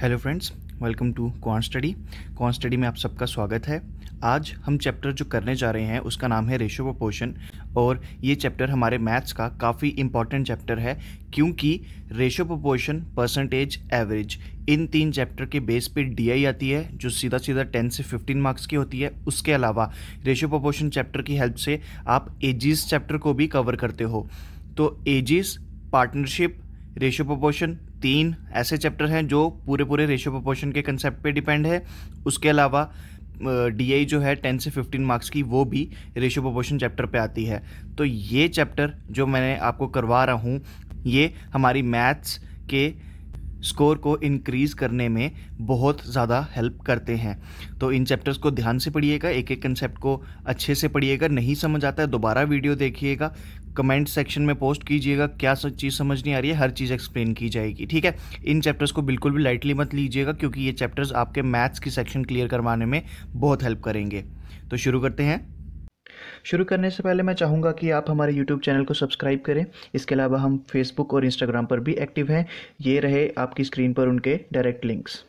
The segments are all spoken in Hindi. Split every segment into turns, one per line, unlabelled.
hello friends welcome to con study con study में आप सबका स्वागत है आज हम चैप्टर जो करने जा रहे हैं उसका नाम है रेशो प्रोपोर्शन और ये चैप्टर हमारे मैथ्स का काफ़ी इंपॉर्टेंट चैप्टर है क्योंकि रेशो प्रोपोर्शन परसेंटेज एवरेज इन तीन चैप्टर के बेस पे डीआई आती है जो सीधा सीधा टेन से फिफ्टीन मार्क्स की होती है उसके अलावा रेशो प्रोपोर्शन चैप्टर की हेल्प से आप एजिस चैप्टर को भी कवर करते हो तो एजिस पार्टनरशिप रेशो प्रोपोर्शन तीन ऐसे चैप्टर हैं जो पूरे पूरे रेशियो प्रपोर्शन के कंसेप्ट पे डिपेंड है उसके अलावा डी जो है टेन से फिफ्टीन मार्क्स की वो भी रेशियो प्रपोर्शन चैप्टर पे आती है तो ये चैप्टर जो मैंने आपको करवा रहा हूँ ये हमारी मैथ्स के स्कोर को इंक्रीज़ करने में बहुत ज़्यादा हेल्प करते हैं तो इन चैप्टर्स को ध्यान से पढ़िएगा एक एक कंसेप्ट को अच्छे से पढ़िएगा नहीं समझ आता है दोबारा वीडियो देखिएगा कमेंट सेक्शन में पोस्ट कीजिएगा क्या सब चीज़ समझ नहीं आ रही है हर चीज़ एक्सप्लेन की जाएगी ठीक है इन चैप्टर्स को बिल्कुल भी लाइटली मत लीजिएगा क्योंकि ये चैप्टर्स आपके मैथ्स की सेक्शन क्लियर करवाने में बहुत हेल्प करेंगे तो शुरू करते हैं शुरू करने से पहले मैं चाहूँगा कि आप हमारे YouTube चैनल को सब्सक्राइब करें इसके अलावा हम Facebook और Instagram पर भी एक्टिव हैं ये रहे आपकी स्क्रीन पर उनके डायरेक्ट लिंक्स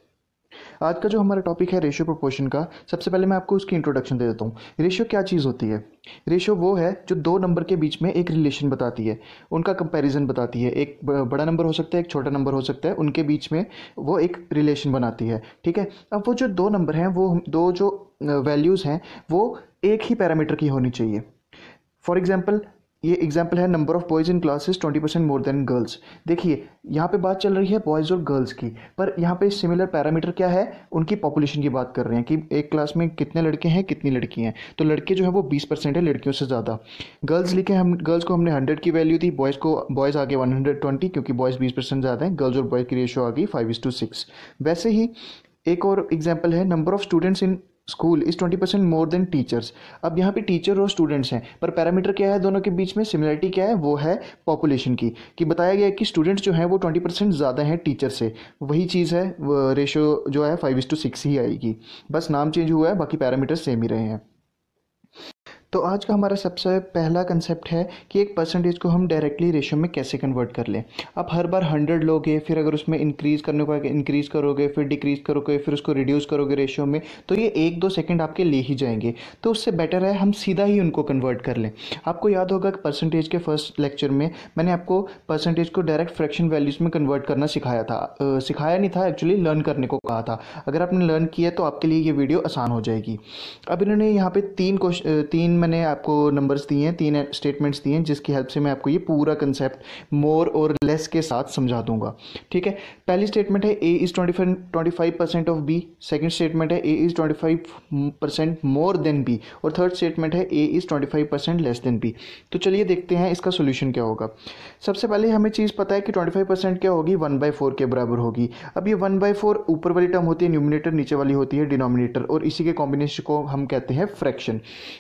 आज का जो हमारा टॉपिक है रेशियो प्रोपोर्शन का सबसे पहले मैं आपको उसकी इंट्रोडक्शन दे देता हूँ रेशियो क्या चीज़ होती है रेशियो वो है जो दो नंबर के बीच में एक रिलेशन बताती है उनका कंपैरिजन बताती है एक बड़ा नंबर हो सकता है एक छोटा नंबर हो सकता है उनके बीच में वो एक रिलेशन बनाती है ठीक है अब वो जो दो नंबर हैं वो दो जो वैल्यूज़ हैं वो एक ही पैरामीटर की होनी चाहिए फॉर एग्जाम्पल ये एग्जाम्पल है number of boys in classes twenty percent more than girls देखिए यहाँ पे बात चल रही है बॉयज़ और गर्ल्स की पर यहाँ पे सिमिलर पैरामीटर क्या है उनकी पॉपुलेशन की बात कर रहे हैं कि एक क्लास में कितने लड़के हैं कितनी लड़की हैं तो लड़के जो है वो बीस परसेंट है लड़कियों से ज़्यादा गर्ल्स लिखे हम गर्ल्स को हमने हंड्रेड की वैल्यू दी बॉयज़ को बॉयज़ आगे वन हंड्रेड ट्वेंटी क्योंकि बॉयज़ बीस परसेंट ज़्यादा हैं गर्ल्स और बॉयज़ की रेशियो आ गई फाइव इज टू सिक्स वैसे ही एक और एग्जाम्पल है number of students in school is twenty percent more than teachers अब यहाँ पे टीचर और स्टूडेंट्स हैं पर पैरामीटर क्या है दोनों के बीच में सिमिलरिटी क्या है वो है पॉपुलेशन की कि बताया गया है कि स्टूडेंट्स जो हैं वो ट्वेंटी परसेंट ज़्यादा हैं टीचर से वही चीज़ है रेशो जो है फाइव इज़ टू सिक्स ही आएगी बस नाम चेंज हुआ है बाकी पैरामीटर सेम ही रहे हैं तो आज का हमारा सबसे पहला कंसेप्ट है कि एक परसेंटेज को हम डायरेक्टली रेशो में कैसे कन्वर्ट कर लें आप हर बार हंड्रेड लोगे फिर अगर उसमें इंक्रीज़ करने को इंक्रीज़ करोगे फिर डिक्रीज़ करोगे फिर उसको रिड्यूस करोगे रेशो में तो ये एक दो सेकेंड आपके ले ही जाएंगे तो उससे बेटर है हम सीधा ही उनको कन्वर्ट कर लें आपको याद होगा कि परसेंटेज के फर्स्ट लेक्चर में मैंने आपको परसेंटेज को डायरेक्ट फ्रैक्शन वैल्यूज़ में कन्वर्ट करना सिखाया था सिखाया नहीं था एक्चुअली लर्न करने को कहा था अगर आपने लर्न किया तो आपके लिए ये वीडियो आसान हो जाएगी अब इन्होंने यहाँ पे तीन क्वेश्चन तीन मैंने आपको नंबर्स दिए हैं तीन स्टेटमेंट्स दिए हैं जिसकी हेल्प से मैं आपको ये पूरा कंसेप्ट मोर और लेस के साथ समझा दूंगा ठीक है पहली स्टेटमेंट है A is twenty twenty five percent of B second statement है A is twenty five percent more than B और थर्ड स्टेटमेंट है A is twenty five percent less than B तो चलिए देखते हैं इसका सोल्यूशन क्या होगा सबसे पहले हमें चीज़ पता है कि ट्वेंटी फाइव परसेंट क्या होगी वन बाई फोर के बराबर होगी अब ये वन बाई फोर ऊपर वाली टर्म होती है न्यूमिनेटर नीचे वाली होती है डिनोमिनेटर और इसी के कॉम्बिनेशन को हम कहते हैं फ्रैक्शन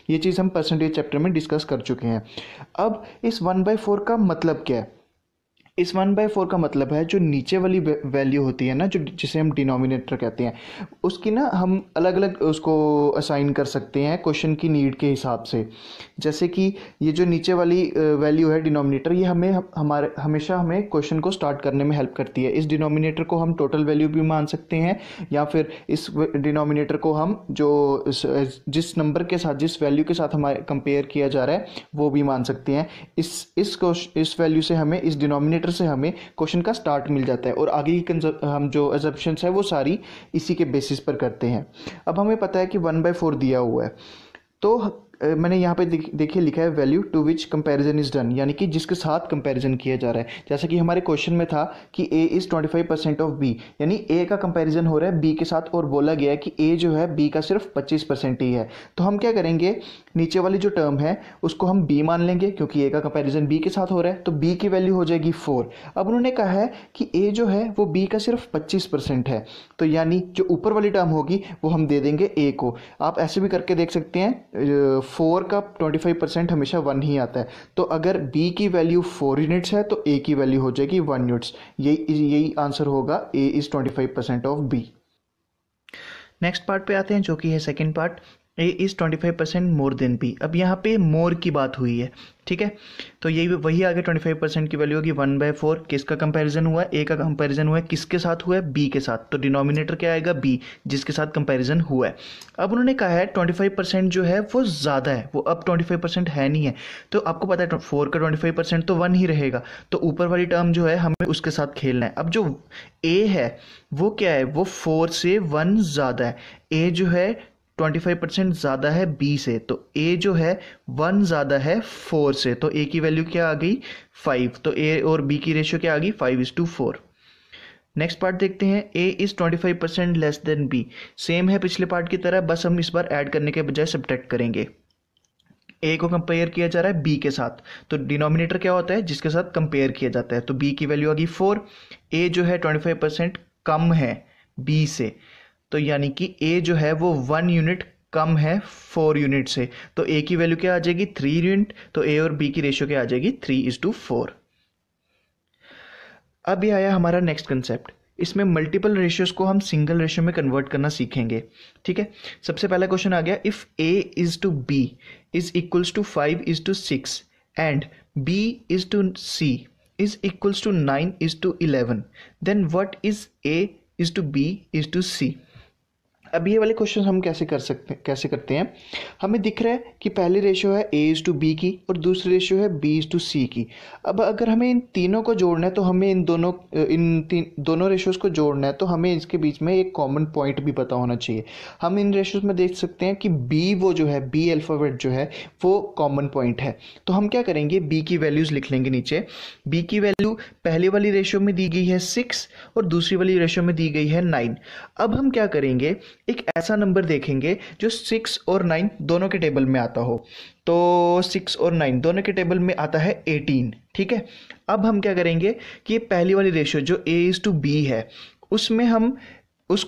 ये चीज़ हम परसेंटेज चैप्टर में डिस्कस कर चुके हैं अब इस वन बाई फोर का मतलब क्या है इस वन बाई फोर का मतलब है जो नीचे वाली वैल्यू होती है ना जो जिसे हम डिनोमिनेटर कहते हैं उसकी ना हम अलग अलग उसको असाइन कर सकते हैं क्वेश्चन की नीड के हिसाब से जैसे कि ये जो नीचे वाली वैल्यू है डिनोमिनेटर ये हमें हमारे हमेशा हमें क्वेश्चन को स्टार्ट करने में हेल्प करती है इस डिनोमिनेटर को हम टोटल वैल्यू भी मान सकते हैं या फिर इस डिनोमिनेटर को हम जो जिस नंबर के साथ जिस वैल्यू के साथ हमारे कंपेयर किया जा रहा है वो भी मान सकते हैं इस इस इस वैल्यू से हमें इस डिनोमिनेटर डिनोमिनेटर से हमें क्वेश्चन का स्टार्ट मिल जाता है और आगे की हम जो एजप्शन है वो सारी इसी के बेसिस पर करते हैं अब हमें पता है कि वन बाई फोर दिया हुआ है तो मैंने यहाँ पे देखिए लिखा है value to which comparison is done यानी कि जिसके साथ कंपैरिजन किया जा रहा है जैसा कि हमारे क्वेश्चन में था कि A is twenty five percent of B यानी ए का कंपैरिजन हो रहा है बी के साथ और बोला गया है कि ए जो है बी का सिर्फ पच्चीस परसेंट ही है तो हम क्या करेंगे नीचे वाली जो टर्म है उसको हम बी मान लेंगे क्योंकि ए का कंपेरिजन बी के साथ हो रहा है तो बी की वैल्यू हो जाएगी फोर अब उन्होंने कहा है कि ए जो है वो बी का सिर्फ पच्चीस परसेंट है तो यानी जो ऊपर वाली टर्म होगी वो हम दे देंगे ए को आप ऐसे भी करके देख सकते हैं फोर का ट्वेंटी फाइव परसेंट हमेशा वन ही आता है तो अगर बी की वैल्यू फोर यूनिट्स है तो ए की वैल्यू हो जाएगी वन यूनिट्स यही यही आंसर होगा A is twenty five percent of B next part पे आते हैं जो कि है second part is twenty five percent more than P अब यहाँ पे मोर की बात हुई है ठीक है तो यही वही आगे ट्वेंटी फाइव परसेंट की वैल्यू होगी वन बाय फोर किसका कंपैरिजन हुआ ए का कंपैरिजन हुआ है किसके साथ हुआ है बी के साथ तो डिनोमिनेटर क्या आएगा बी जिसके साथ कंपैरिजन हुआ है अब उन्होंने कहा है ट्वेंटी फाइव परसेंट जो है वो ज़्यादा है वो अब ट्वेंटी फाइव परसेंट है नहीं है तो आपको पता है फोर तो का ट्वेंटी फाइव परसेंट तो वन ही रहेगा तो ऊपर वाली टर्म जो है हमें उसके साथ खेलना है अब जो ए है वो क्या है वो फोर से वन ज़्यादा है ए जो है 25 परसेंट ज़्यादा है बी से तो ए जो है वन ज़्यादा है फोर से तो ए की वैल्यू क्या आ गई फाइव तो ए और बी की रेशियो क्या आ गई five is to four next part देखते हैं A is twenty five percent less than B same है पिछले पार्ट की तरह बस हम इस बार ऐड करने के बजाय सब्ट्रैक्ट करेंगे ए को कंपेयर किया जा रहा है बी के साथ तो डिनोमिनेटर क्या होता है जिसके साथ कंपेयर किया जाता है तो बी की वैल्यू आ गई फोर ए जो है ट्वेंटी फाइव परसेंट कम है बी से तो यानी कि ए जो है वो वन यूनिट कम है फोर यूनिट से तो ए की वैल्यू क्या आ जाएगी थ्री यूनिट तो ए और बी की रेशियो क्या आ जाएगी थ्री इज टू फोर अब ये आया हमारा नेक्स्ट कंसेप्ट इसमें मल्टीपल रेशियोज को हम सिंगल रेशियो में कन्वर्ट करना सीखेंगे ठीक है सबसे पहला क्वेश्चन आ गया if A is to B is equals to five is to six and B is to C is equals to nine is to eleven then what is A is to B is to C अब ये वाले क्वेश्चन हम कैसे कर सकते कैसे करते हैं हमें दिख रहा है कि पहली रेशो है ए इज़ टू बी की और दूसरी रेशो है बी इज़ टू सी की अब अगर हमें इन तीनों को जोड़ना है तो हमें इन दोनों इन तीन दोनों रेशोज़ को जोड़ना है तो हमें इसके बीच में एक कॉमन पॉइंट भी पता होना चाहिए हम इन रेशोज़ में देख सकते हैं कि बी वो जो है बी अल्फ़ाबेट जो है वो कॉमन पॉइंट है तो हम क्या करेंगे बी की वैल्यूज़ लिख लेंगे नीचे बी की वैल्यू पहले वाली रेशो में दी गई है सिक्स और दूसरी वाली रेशो में दी गई है नाइन अब हम क्या करेंगे एक ऐसा नंबर देखेंगे जो सिक्स और नाइन दोनों के टेबल में आता हो तो सिक्स और नाइन दोनों के टेबल में आता है एटीन ठीक है अब हम क्या करेंगे कि पहली वाली रेशियो जो ए इज़ टू बी है उसमें हम उस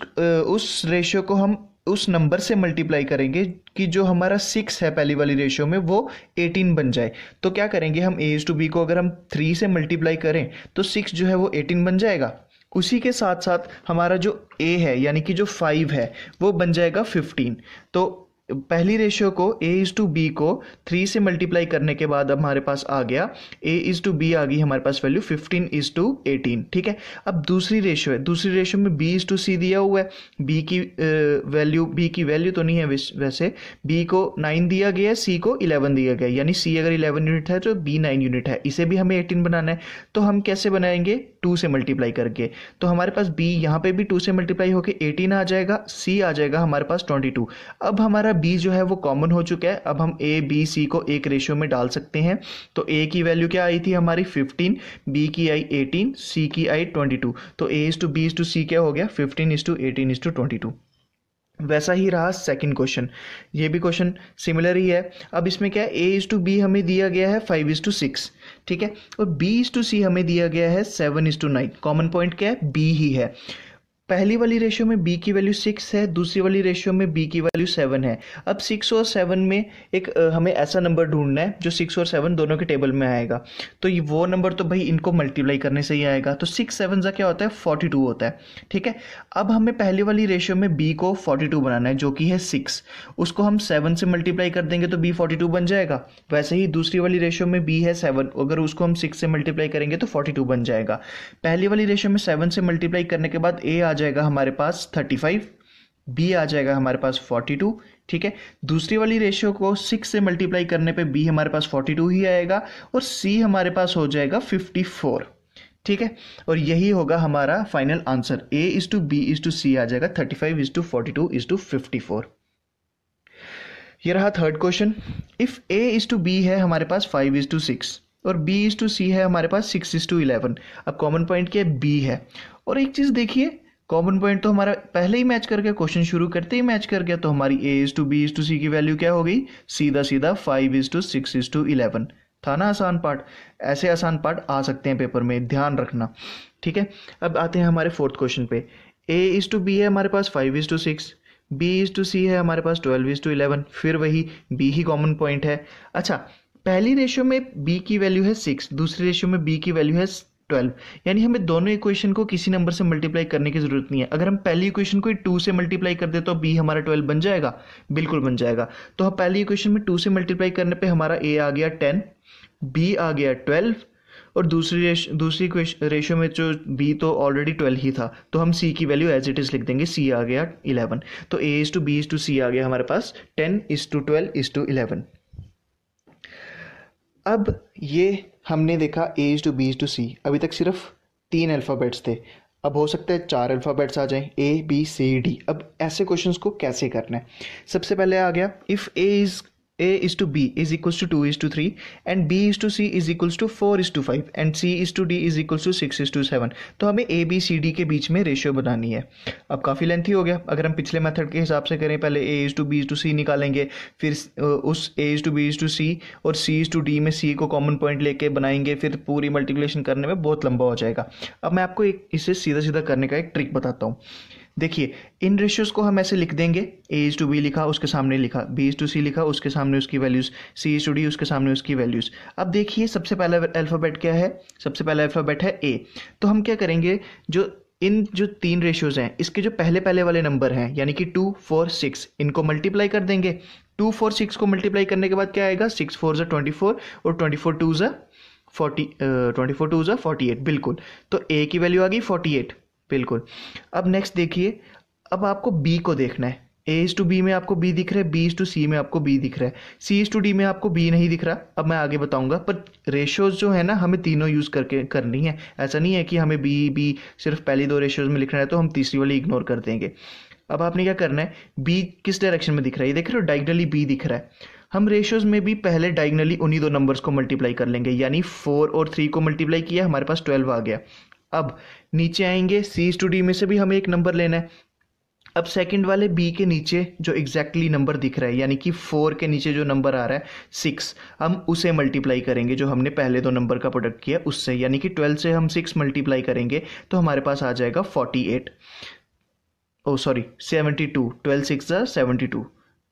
उस रेशियो को हम उस नंबर से मल्टीप्लाई करेंगे कि जो हमारा सिक्स है पहली वाली रेशियो में वो एटीन बन जाए तो क्या करेंगे हम ए इज़ टू बी को अगर हम थ्री से मल्टीप्लाई करें तो सिक्स जो है वो एटीन बन जाएगा उसी के साथ साथ हमारा जो ए है यानी कि जो फाइव है वो बन जाएगा फिफ्टीन तो पहली रेशियो को ए इज़ टू बी को थ्री से मल्टीप्लाई करने के बाद अब हमारे पास आ गया ए इज़ टू बी आ गई हमारे पास value fifteen is to eighteen ठीक है अब दूसरी रेशियो है दूसरी रेशियो में बी इज़ टू सी दिया हुआ है बी की वैल्यू बी की वैल्यू तो नहीं है वैसे बी को नाइन दिया गया है सी को इलेवन दिया गया यानी सी अगर इलेवन यूनिट है तो बी नाइन यूनिट है इसे भी हमें एटीन बनाना है तो हम कैसे बनाएंगे टू से मल्टीप्लाई करके तो हमारे पास बी यहाँ पर भी टू से मल्टीप्लाई होकर एटीन आ जाएगा सी आ जाएगा हमारे पास ट्वेंटी टू अब हमारा हमारा बी जो है वो कॉमन हो चुका है अब हम ए बी सी को एक रेशियो में डाल सकते हैं तो ए की वैल्यू क्या आई थी हमारी 15 बी की आई 18 सी की आई 22 तो A is to B is to C क्या हो गया 15 इज़ टू 18 इज़ टू 22 वैसा ही रहा सेकंड क्वेश्चन ये भी क्वेश्चन सिमिलर ही है अब इसमें क्या है ए इज़ टू बी हमें दिया गया है फाइव इज़ टू सिक्स ठीक है और बी इज़ टू सी हमें दिया गया है seven is to nine common point क्या है बी ही है पहली वाली रेशियो में बी की वैल्यू सिक्स है दूसरी वाली रेशियो में बी की वैल्यू सेवन है अब सिक्स और सेवन में एक हमें ऐसा नंबर ढूंढना है जो सिक्स और सेवन दोनों के टेबल में आएगा तो ये वो नंबर तो भाई इनको मल्टीप्लाई करने से ही आएगा तो सिक्स सेवन का क्या होता है फोर्टी टू होता है ठीक है अब हमें पहली वाली रेशियो में बी को फोर्टी टू बनाना है जो कि है सिक्स उसको हम सेवन से मल्टीप्लाई कर देंगे तो बी फोर्टी टू बन जाएगा वैसे ही दूसरी वाली रेशियो में बी है सेवन अगर उसको हम सिक्स से मल्टीप्लाई करेंगे तो फोर्टी टू बन जाएगा पहली वाली रेशियो में सेवन से मल्टीप्लाई करने के बाद ए आ जाएगा हमारे पास थर्टी फाइव बी आ जाएगा हमारे पास फोर्टी टू ठीक है दूसरी वाली रेशियो को सिक्स से मल्टीप्लाई करने पे बी हमारे पास फोर्टी टू ही आएगा और सी हमारे पास हो जाएगा फिफ्टी फोर ठीक है और यही होगा हमारा final answer A is to B is to C आ जाएगा thirty five is to forty two is to fifty four ये रहा third question if A is to B है हमारे पास फाइव इज़ टू सिक्स और बी इज़ टू सी है हमारे पास सिक्स इज़ टू इलेवन अब कॉमन पॉइंट क्या बी है और एक चीज़ देखिए कॉमन पॉइंट तो हमारा पहले ही मैच कर गया क्वेश्चन शुरू करते ही मैच कर गया तो हमारी A is to B is to C की वैल्यू क्या हो गई सीधा सीधा five is to six is to eleven था ना आसान पार्ट ऐसे आसान पार्ट आ सकते हैं पेपर में ध्यान रखना ठीक है अब आते हैं हमारे फोर्थ क्वेश्चन पे ए इज टू बी है हमारे पास five is to six B is to C है हमारे पास ट्वेल्व इज टू इलेवन फिर वही बी ही कॉमन पॉइंट है अच्छा पहली रेशियो में बी की वैल्यू है सिक्स दूसरी रेशियो में बी की वैल्यू है ट्वेल्व यानी हमें दोनों इक्वेशन को किसी नंबर से मल्टीप्लाई करने की ज़रूरत नहीं है अगर हम पहली इक्वेशन को टू से मल्टीप्लाई कर दे तो बी हमारा ट्वेल्व बन जाएगा बिल्कुल बन जाएगा तो हम पहली इक्वेशन में टू से मल्टीप्लाई करने पे हमारा ए आ गया टेन बी आ गया ट्वेल्व और दूसरी दूसरी रेशो में जो बी तो ऑलरेडी ट्वेल्व ही था तो हम सी की वैल्यू एज इट इज़ लिख देंगे सी आ गया इलेवन तो A is to B is to C आ गया हमारे पास ten is to twelve is to eleven अब ये हमने देखा is to B to C अभी तक सिर्फ तीन अल्फ़ाबेट्स थे अब हो सकता है चार अल्फ़ाबेट्स आ जाएं ए बी सी डी अब ऐसे क्वेश्चंस को कैसे करना है सबसे पहले आ गया if A is a is to b is equals to 2 is to 3 and b is to c is equals to 4 is to 5 and c is to d is equals to 6 is to 7 तो हमें a b c d के बीच में रेशियो बनानी है अब काफ़ी लेंथी हो गया अगर हम पिछले मेथड के हिसाब से करें पहले a is to b is to c निकालेंगे फिर उस a is to b is to c और c इज़ टू d में c को कॉमन पॉइंट लेके बनाएंगे फिर पूरी मल्टीप्लिकेशन करने में बहुत लंबा हो जाएगा अब मैं आपको एक इसे सीधा सीधा करने का एक ट्रिक बताता हूँ देखिए इन रेशियोज़ को हम ऐसे लिख देंगे ए इज टू बी लिखा उसके सामने लिखा बी इज टू सी लिखा उसके सामने उसकी values C is to D उसके सामने उसकी वैल्यूज़ अब देखिए सबसे पहला अल्फ़ाबेट क्या है सबसे पहला अल्फ़ाबेट है ए तो हम क्या करेंगे जो इन जो तीन रेशियोज़ हैं इसके जो पहले पहले वाले नंबर हैं यानी कि टू फोर सिक्स इनको मल्टीप्लाई कर देंगे टू फोर सिक्स को मल्टीप्लाई करने के बाद क्या आएगा सिक्स फोर ज़ा ट्वेंटी फोर और ट्वेंटी फोर टू ज़ा फोर्टी ट्वेंटी फोर टू ज़ा फोर्टी एट बिल्कुल तो ए की वैल्यू आ गई फोर्टी एट बिल्कुल अब नेक्स्ट देखिए अब आपको बी को देखना है ए इज टू बी में आपको बी दिख रहा है बी इज टू सी में आपको बी दिख रहा है सी इज टू डी में आपको बी नहीं दिख रहा अब मैं आगे बताऊंगा पर रेशियोज जो है ना हमें तीनों यूज़ करके करनी है ऐसा नहीं है कि हमें बी बी सिर्फ पहली दो रेशियोज में लिखना है तो हम तीसरी वाली इग्नोर कर देंगे अब आपने क्या करना है बी किस डायरेक्शन में दिख रहा है ये देख रहे हो डायगनली बी दिख रहा है हम रेशियोज में भी पहले डायगनली उन्हीं दो नंबर्स को मल्टीप्लाई कर लेंगे यानी फोर और थ्री को मल्टीप्लाई किया हमारे पास ट्वेल्व आ गया अब नीचे आएंगे सी टू डी में से भी हमें एक नंबर लेना है अब सेकंड वाले बी के नीचे जो एग्जैक्टली exactly नंबर दिख रहा है यानी कि फोर के नीचे जो नंबर आ रहा है सिक्स हम उसे मल्टीप्लाई करेंगे जो हमने पहले दो नंबर का प्रोडक्ट किया उससे यानी कि ट्वेल्व से हम सिक्स मल्टीप्लाई करेंगे तो हमारे पास आ जाएगा forty eight oh sorry seventy two twelve six seventy two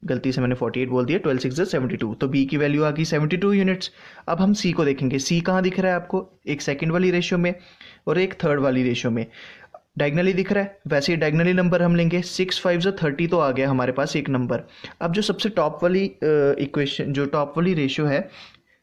गलती से मैंने 48 बोल दिया 12 सिक्स सेवेंटी टू तो बी की वैल्यू आ गई 72 यूनिट्स अब हम सी को देखेंगे सी कहाँ दिख रहा है आपको एक सेकेंड वाली रेशियो में और एक थर्ड वाली रेशियो में डायगनली दिख रहा है वैसे ही डायगनली नंबर हम लेंगे सिक्स फाइव जो थर्टी तो आ गया हमारे पास एक नंबर अब जो सबसे टॉप वाली इक्वेशन जो टॉप वाली रेशियो है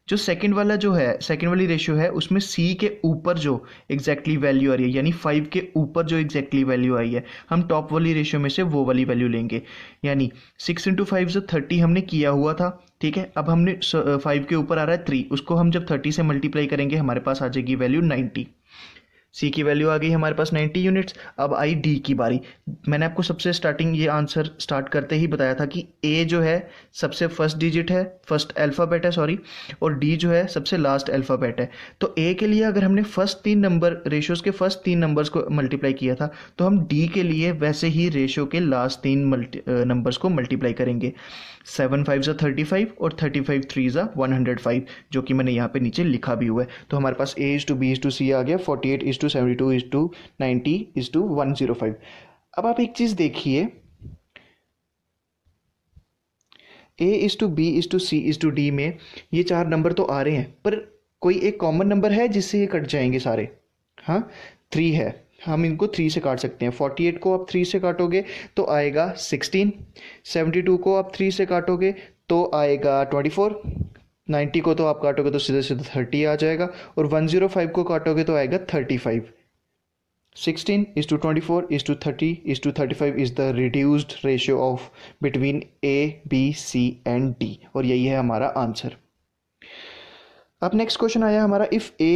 जो सेकंड वाला जो है सेकंड वाली रेशियो है उसमें सी के ऊपर जो एग्जैक्टली exactly वैल्यू आ रही है यानी फाइव के ऊपर जो एग्जैक्टली exactly वैल्यू आई है हम टॉप वाली रेशियो में से वो वाली वैल्यू लेंगे यानी सिक्स इंटू फाइव जो थर्टी हमने किया हुआ था ठीक है अब हमने फाइव के ऊपर आ रहा है थ्री उसको हम जब थर्टी से मल्टीप्लाई करेंगे हमारे पास आ जाएगी वैल्यू नाइन्टी सी की वैल्यू आ गई हमारे पास 90 यूनिट्स अब आई डी की बारी मैंने आपको सबसे स्टार्टिंग ये आंसर स्टार्ट करते ही बताया था कि ए जो है सबसे फर्स्ट डिजिट है फर्स्ट अल्फ़ाबेट है सॉरी और डी जो है सबसे लास्ट अल्फ़ाबेट है तो ए के लिए अगर हमने फर्स्ट तीन नंबर रेशोज़ के फर्स्ट तीन नंबर्स को मल्टीप्लाई किया था तो हम डी के लिए वैसे ही रेशो के लास्ट तीन नंबर्स को मल्टीप्लाई करेंगे सेवन फाइव ज़ा थर्टी फाइव और थर्टी फाइव थ्री ज़ा वन हंड्रेड फाइव जो कि मैंने यहाँ पे नीचे लिखा भी हुआ है तो हमारे पास A is to B is to C आ गया forty eight is to seventy two is to ninety is to one zero five अब आप एक चीज़ देखिए A is to B is to C is to D में ये चार नंबर तो आ रहे हैं पर कोई एक कॉमन नंबर है जिससे ये कट जाएंगे सारे हाँ थ्री है हम इनको थ्री से काट सकते हैं फोर्टी एट को आप थ्री से काटोगे तो आएगा सिक्सटीन सेवेंटी टू को आप थ्री से काटोगे तो आएगा ट्वेंटी फोर 90 को तो आप काटोगे तो सीधे सीधे थर्टी आ जाएगा और वन जीरो फाइव को काटोगे तो आएगा thirty five sixteen is to twenty four is to thirty is to thirty five is the reduced ratio of between A B C and D और यही है हमारा आंसर अब नेक्स्ट क्वेश्चन आया हमारा if A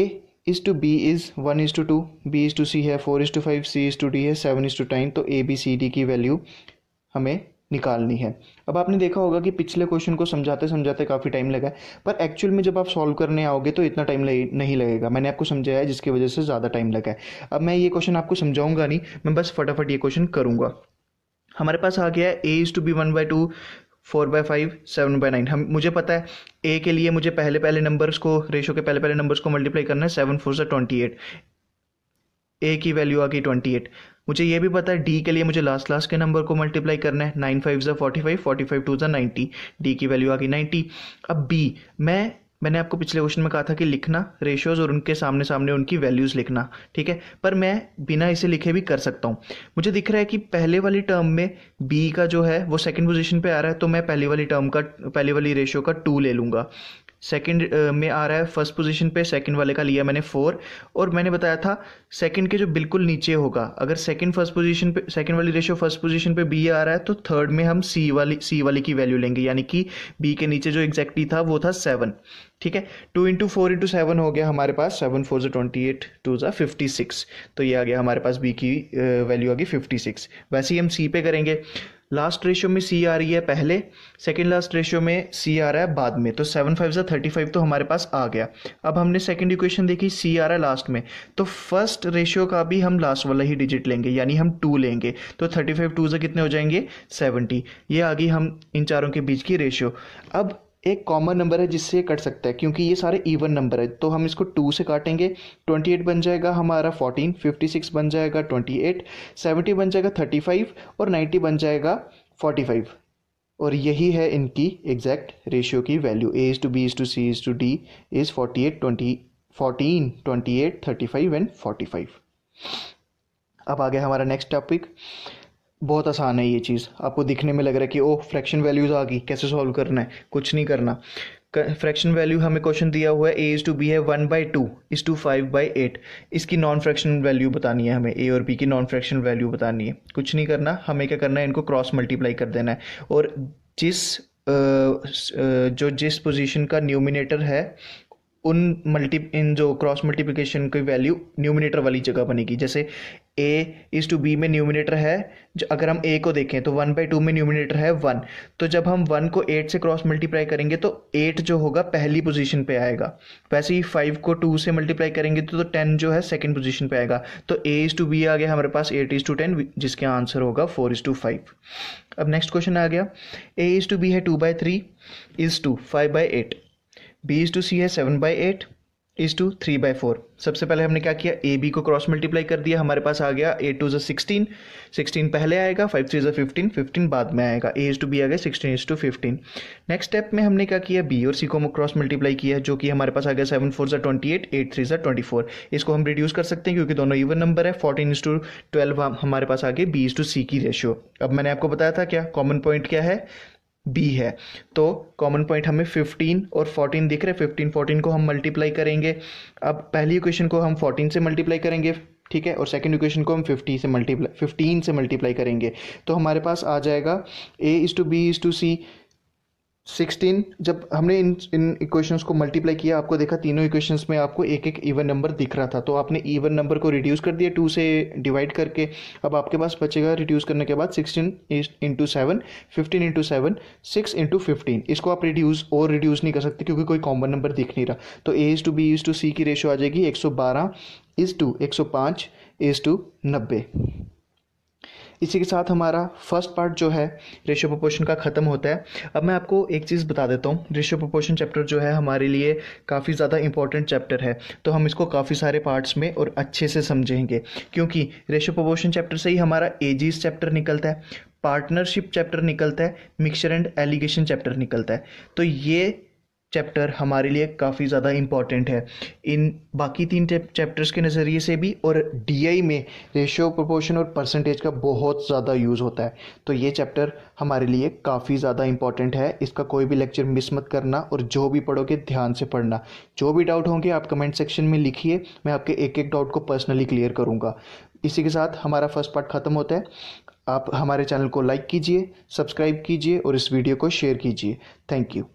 is to B is one is to two B is to C है four is to five C is to D है सेवन इज़ टू टाइन तो ए बी सी डी की वैल्यू हमें निकालनी है अब आपने देखा होगा कि पिछले क्वेश्चन को समझाते समझाते काफ़ी टाइम लगा है पर एक्चुअल में जब आप सॉल्व करने आओगे तो इतना टाइम नहीं लगेगा मैंने आपको समझाया है जिसकी वजह से ज़्यादा टाइम लगा है अब मैं ये क्वेश्चन आपको समझाऊंगा नहीं मैं बस फटाफट ये क्वेश्चन करूँगा हमारे पास आ गया है A is to B one by two four by five seven by nine हम मुझे पता है ए के लिए मुझे पहले पहले नंबर्स को रेशो के पहले पहले नंबर्स को मल्टीप्लाई करना है सेवन फोर से ट्वेंटी एट ए की वैल्यू आ गई ट्वेंटी एट मुझे ये भी पता है डी के लिए मुझे लास्ट लास्ट के नंबर को मल्टीप्लाई करना है नाइन फाइव ज़ा forty five forty five two ज़ा नाइन्टी डी की वैल्यू आ गई नाइन्टी अब बी मैं मैंने आपको पिछले क्वेश्चन में कहा था कि लिखना रेशियोज़ और उनके सामने सामने उनकी वैल्यूज़ लिखना ठीक है पर मैं बिना इसे लिखे भी कर सकता हूँ मुझे दिख रहा है कि पहले वाली टर्म में बी का जो है वो सेकंड पोजीशन पे आ रहा है तो मैं पहली वाली टर्म का पहली वाली रेशियो का टू ले लूँगा सेकंड uh, में आ रहा है फर्स्ट पोजीशन पे सेकंड वाले का लिया मैंने फोर और मैंने बताया था सेकंड के जो बिल्कुल नीचे होगा अगर सेकंड फर्स्ट पोजीशन पे सेकंड वाली रेशियो फर्स्ट पोजीशन पे बी आ रहा है तो थर्ड में हम सी वाली सी वाली की वैल्यू लेंगे यानी कि बी के नीचे जो एग्जैक्टली था वो था सेवन ठीक है two into four into seven हो गया हमारे पास सेवन फोर जो ट्वेंटी एट टू जो फिफ्टी सिक्स तो ये आ गया हमारे पास बी की वैल्यू uh, आ गई फिफ्टी सिक्स वैसे ही हम सी पे करेंगे लास्ट रेशियो में सी आ रही है पहले सेकेंड लास्ट रेशियो में सी आ रहा है बाद में तो सेवन फाइव ज़ा थर्टी फाइव तो हमारे पास आ गया अब हमने सेकेंड इक्वेशन देखी सी आ रहा है लास्ट में तो फर्स्ट रेशियो का भी हम लास्ट वाला ही डिजिट लेंगे यानी हम टू लेंगे तो थर्टी फाइव टू से कितने हो जाएंगे सेवेंटी ये आ गई हम इन चारों के बीच की रेशियो अब एक कॉमन नंबर है जिससे ये कट सकता है क्योंकि ये सारे इवन नंबर है तो हम इसको टू से काटेंगे ट्वेंटी एट बन जाएगा हमारा फोर्टीन फिफ्टी सिक्स बन जाएगा ट्वेंटी एट सेवेंटी बन जाएगा थर्टी फाइव और नाइन्टी बन जाएगा फोर्टी फाइव और यही है इनकी एग्जैक्ट रेशियो की value A is to B is to C is to D is forty eight twenty fourteen twenty eight thirty five and forty five अब आ गया हमारा नेक्स्ट टॉपिक बहुत आसान है ये चीज़ आपको दिखने में लग रहा है कि ओ फ्रैक्शन वैल्यूज़ आ गई कैसे सॉल्व करना है कुछ नहीं करना फ्रैक्शन वैल्यू हमें क्वेश्चन दिया हुआ है ए इज़ टू बी है one by two is to five by eight इसकी नॉन फ्रैक्शन वैल्यू बतानी है हमें ए और बी की नॉन फ्रैक्शन वैल्यू बतानी है कुछ नहीं करना हमें क्या करना है इनको क्रॉस मल्टीप्लाई कर देना है और जिस जो जिस पोजीशन का न्यूमिनेटर है उन मल्टी इन जो क्रॉस मल्टीप्लिकेशन की वैल्यू न्यूमिनेटर वाली जगह बनेगी जैसे ए इज़ टू बी में न्यूमिनेटर है जो अगर हम ए को देखें तो वन बाई टू में न्यूमिनेटर है वन तो जब हम वन को एट से क्रॉस मल्टीप्लाई करेंगे तो एट जो होगा पहली पोजीशन पे आएगा वैसे ही फाइव को टू से मल्टीप्लाई करेंगे तो टेन तो जो है सेकेंड पोजीशन पर आएगा तो ए इज़ टू बी आ गया हमारे पास एट इज़ टू टेन जिसके आंसर होगा फोर इज़ टू फाइव अब नेक्स्ट क्वेश्चन आ गया ए इज़ टू बी है two by three is to five by eight B is to C है seven by eight is to three by four सबसे पहले हमने क्या किया ए बी को क्रॉस मल्टीप्लाई कर दिया हमारे पास आ गया ए टू जो सिक्सटीन सिक्सटीन पहले आएगा फाइव थ्री जो फिफ्टीन फिफ्टीन बाद में आएगा ए इज़ टू बी आ गया sixteen is to fifteen next step में हमने क्या किया बी और सी को क्रॉस मल्टीप्लाई किया जो कि हमारे पास आ गया सेवन फोर जो ट्वेंटी एट एट थ्री जो ट्वेंटी फोर इसको हम रिड्यूस कर सकते हैं क्योंकि दोनों इवन नंबर है फोर्टीन इज़ टू ट्वेल्व हमारे पास आ गए बी इज़ टू सी की रेशियो अब मैंने आपको बताया था क्या कॉमन पॉइंट क्या है बी है तो कॉमन पॉइंट हमें फिफ्टीन और फोर्टीन दिख रहे हैं फिफ्टीन फोर्टीन को हम मल्टीप्लाई करेंगे अब पहली इक्वेशन को हम फोर्टीन से मल्टीप्लाई करेंगे ठीक है और सेकेंड इक्वेशन को हम फिफ्टी से मल्टीप्लाई फिफ्टीन से मल्टीप्लाई करेंगे तो हमारे पास आ जाएगा A is to B is to C sixteen जब हमने इन इन इक्वेशंस को मल्टीप्लाई किया आपको देखा तीनों इक्वेशंस में आपको एक एक इवन नंबर दिख रहा था तो आपने इवन नंबर को रिड्यूस कर दिया टू से डिवाइड करके अब आपके पास बचेगा रिड्यूस करने के बाद sixteen into seven fifteen into seven six into fifteen इसको आप रिड्यूस और रिड्यूस नहीं कर सकते क्योंकि कोई कॉमन नंबर दिख नहीं रहा तो A is to B is to C की रेशो आ जाएगी एक सौ बारह इज़ टू एक सौ पाँच इज़ टू नब्बे इसी के साथ हमारा फर्स्ट पार्ट जो है रेशियो प्रपोशन का ख़त्म होता है अब मैं आपको एक चीज़ बता देता हूँ रेशियो प्रपोशन चैप्टर जो है हमारे लिए काफ़ी ज़्यादा इंपॉर्टेंट चैप्टर है तो हम इसको काफ़ी सारे पार्ट्स में और अच्छे से समझेंगे क्योंकि रेशियो प्रपोर्शन चैप्टर से ही हमारा एजीज चैप्टर निकलता है पार्टनरशिप चैप्टर निकलता है मिक्सर एंड एलिगेशन चैप्टर निकलता है तो ये चैप्टर हमारे लिए काफ़ी ज़्यादा इम्पॉर्टेंट है इन बाकी तीन चैप्टर्स के नज़रिए से भी और डी में रेशियो प्रोपोर्शन और परसेंटेज का बहुत ज़्यादा यूज़ होता है तो ये चैप्टर हमारे लिए काफ़ी ज़्यादा इंपॉर्टेंट है इसका कोई भी लेक्चर मिस मत करना और जो भी पढ़ोगे ध्यान से पढ़ना जो भी डाउट होंगे आप कमेंट सेक्शन में लिखिए मैं आपके एक एक डाउट को पर्सनली क्लियर करूँगा इसी के साथ हमारा फर्स्ट पार्ट ख़त्म होता है आप हमारे चैनल को लाइक कीजिए सब्सक्राइब कीजिए और इस वीडियो को शेयर कीजिए थैंक यू